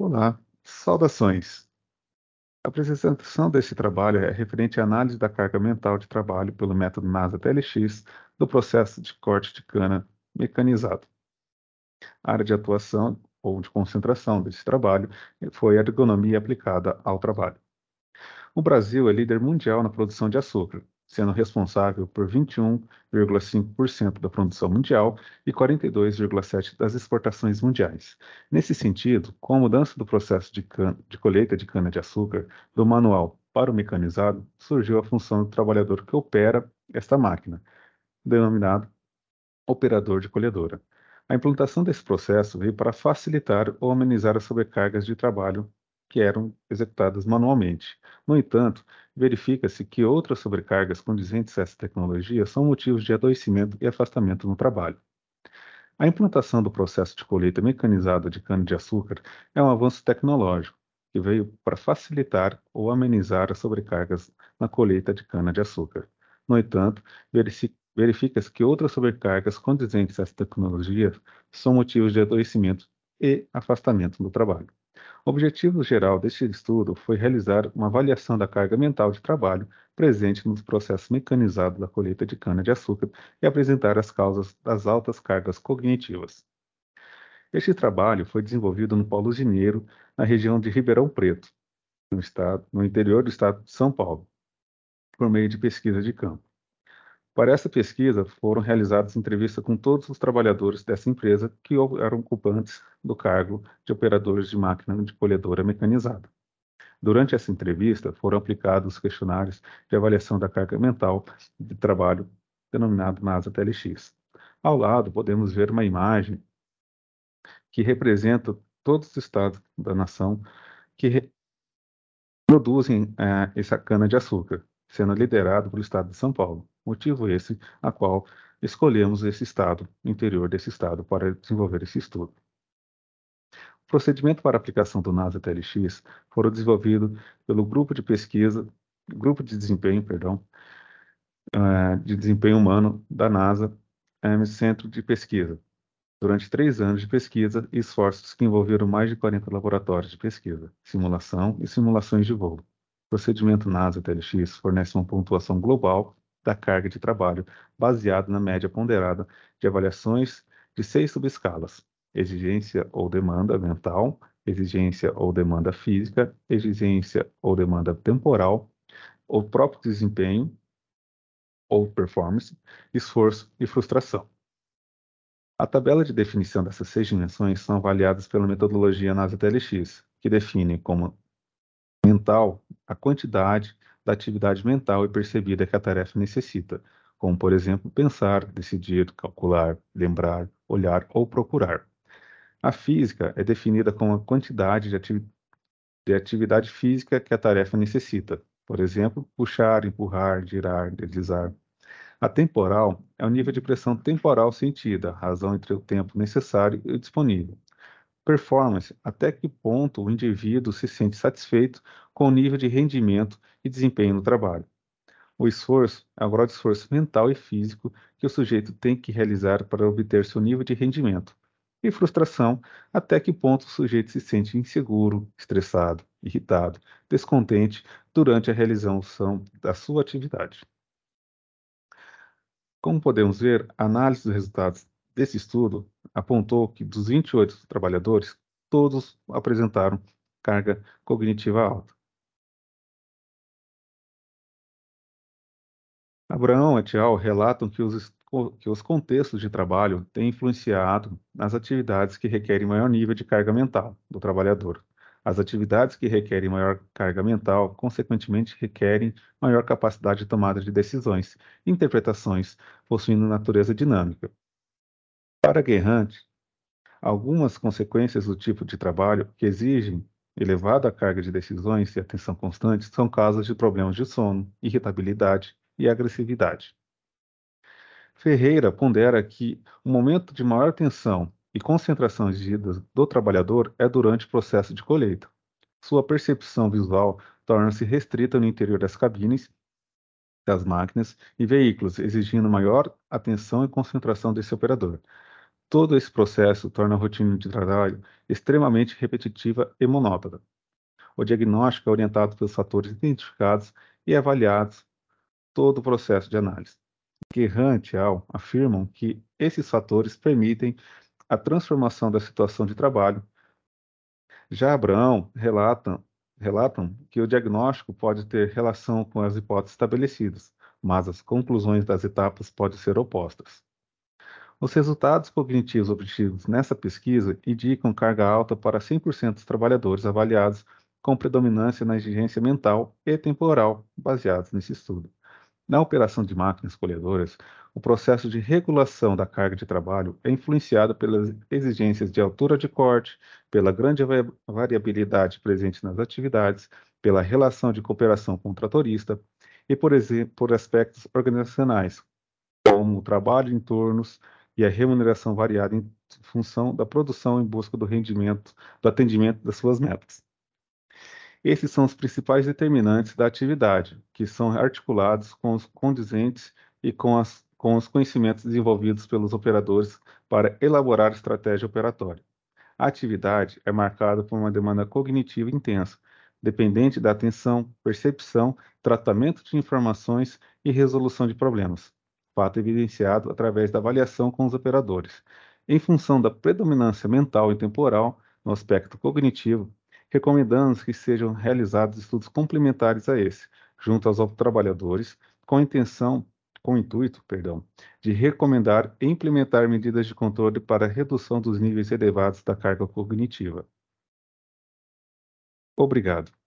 Olá, saudações. A apresentação desse trabalho é referente à análise da carga mental de trabalho pelo método NASA-TLX do processo de corte de cana mecanizado. A área de atuação ou de concentração desse trabalho foi a ergonomia aplicada ao trabalho. O Brasil é líder mundial na produção de açúcar, sendo responsável por 21,5% da produção mundial e 42,7% das exportações mundiais. Nesse sentido, com a mudança do processo de, de colheita de cana-de-açúcar do manual para o mecanizado, surgiu a função do trabalhador que opera esta máquina, denominado operador de colhedora. A implantação desse processo veio para facilitar ou amenizar as sobrecargas de trabalho que eram executadas manualmente. No entanto, verifica-se que outras sobrecargas condizentes a essa tecnologia são motivos de adoecimento e afastamento no trabalho. A implantação do processo de colheita mecanizada de cana-de-açúcar é um avanço tecnológico que veio para facilitar ou amenizar as sobrecargas na colheita de cana-de-açúcar. No entanto, verifica-se que outras sobrecargas condizentes a essa tecnologia são motivos de adoecimento e afastamento do trabalho. O objetivo geral deste estudo foi realizar uma avaliação da carga mental de trabalho presente nos processos mecanizados da colheita de cana-de-açúcar e apresentar as causas das altas cargas cognitivas. Este trabalho foi desenvolvido no Polo Gineiro, na região de Ribeirão Preto, no, estado, no interior do estado de São Paulo, por meio de pesquisa de campo. Para essa pesquisa, foram realizadas entrevistas com todos os trabalhadores dessa empresa que eram ocupantes do cargo de operadores de máquina de colhedora mecanizada. Durante essa entrevista, foram aplicados questionários de avaliação da carga mental de trabalho, denominado NASA TLX. Ao lado, podemos ver uma imagem que representa todos os estados da nação que produzem eh, essa cana-de-açúcar, sendo liderado pelo estado de São Paulo. Motivo esse a qual escolhemos esse estado, interior desse estado, para desenvolver esse estudo. O procedimento para aplicação do NASA TLX foi desenvolvido pelo grupo de pesquisa, grupo de desempenho, perdão, eh, de desempenho humano da NASA, Centro de Pesquisa, durante três anos de pesquisa e esforços que envolveram mais de 40 laboratórios de pesquisa, simulação e simulações de voo. O procedimento NASA TLX fornece uma pontuação global da carga de trabalho, baseado na média ponderada de avaliações de seis subescalas: exigência ou demanda mental, exigência ou demanda física, exigência ou demanda temporal, ou próprio desempenho ou performance, esforço e frustração. A tabela de definição dessas seis dimensões são avaliadas pela metodologia NASA TLX, que define como mental a quantidade da atividade mental e percebida que a tarefa necessita, como, por exemplo, pensar, decidir, calcular, lembrar, olhar ou procurar. A física é definida como a quantidade de, ati de atividade física que a tarefa necessita, por exemplo, puxar, empurrar, girar, deslizar. A temporal é o nível de pressão temporal sentida, razão entre o tempo necessário e disponível. Performance, até que ponto o indivíduo se sente satisfeito com o nível de rendimento e desempenho no trabalho. O esforço é o grau de esforço mental e físico que o sujeito tem que realizar para obter seu nível de rendimento. E frustração, até que ponto o sujeito se sente inseguro, estressado, irritado, descontente durante a realização da sua atividade. Como podemos ver, a análise dos resultados desse estudo apontou que dos 28 trabalhadores, todos apresentaram carga cognitiva alta. Abraão e Tial relatam que os, que os contextos de trabalho têm influenciado nas atividades que requerem maior nível de carga mental do trabalhador. As atividades que requerem maior carga mental, consequentemente, requerem maior capacidade de tomada de decisões, e interpretações, possuindo natureza dinâmica. Para Guerrante, algumas consequências do tipo de trabalho que exigem elevada carga de decisões e atenção constante são causas de problemas de sono, irritabilidade, e agressividade. Ferreira pondera que o momento de maior tensão e concentração exigida do trabalhador é durante o processo de colheita. Sua percepção visual torna-se restrita no interior das cabines, das máquinas e veículos, exigindo maior atenção e concentração desse operador. Todo esse processo torna a rotina de trabalho extremamente repetitiva e monótona. O diagnóstico é orientado pelos fatores identificados e avaliados todo o processo de análise. Gerrant e Al afirmam que esses fatores permitem a transformação da situação de trabalho. Já Abraão relata, relatam que o diagnóstico pode ter relação com as hipóteses estabelecidas, mas as conclusões das etapas podem ser opostas. Os resultados cognitivos obtidos nessa pesquisa indicam carga alta para 100% dos trabalhadores avaliados com predominância na exigência mental e temporal baseados nesse estudo. Na operação de máquinas colhedoras, o processo de regulação da carga de trabalho é influenciado pelas exigências de altura de corte, pela grande variabilidade presente nas atividades, pela relação de cooperação contratorista e por, por aspectos organizacionais, como o trabalho em turnos e a remuneração variada em função da produção em busca do rendimento, do atendimento das suas metas. Esses são os principais determinantes da atividade, que são articulados com os condizentes e com, as, com os conhecimentos desenvolvidos pelos operadores para elaborar estratégia operatória. A atividade é marcada por uma demanda cognitiva intensa, dependente da atenção, percepção, tratamento de informações e resolução de problemas, fato evidenciado através da avaliação com os operadores. Em função da predominância mental e temporal no aspecto cognitivo, recomendamos que sejam realizados estudos complementares a esse, junto aos trabalhadores, com intenção com o intuito, perdão, de recomendar e implementar medidas de controle para a redução dos níveis elevados da carga cognitiva. Obrigado.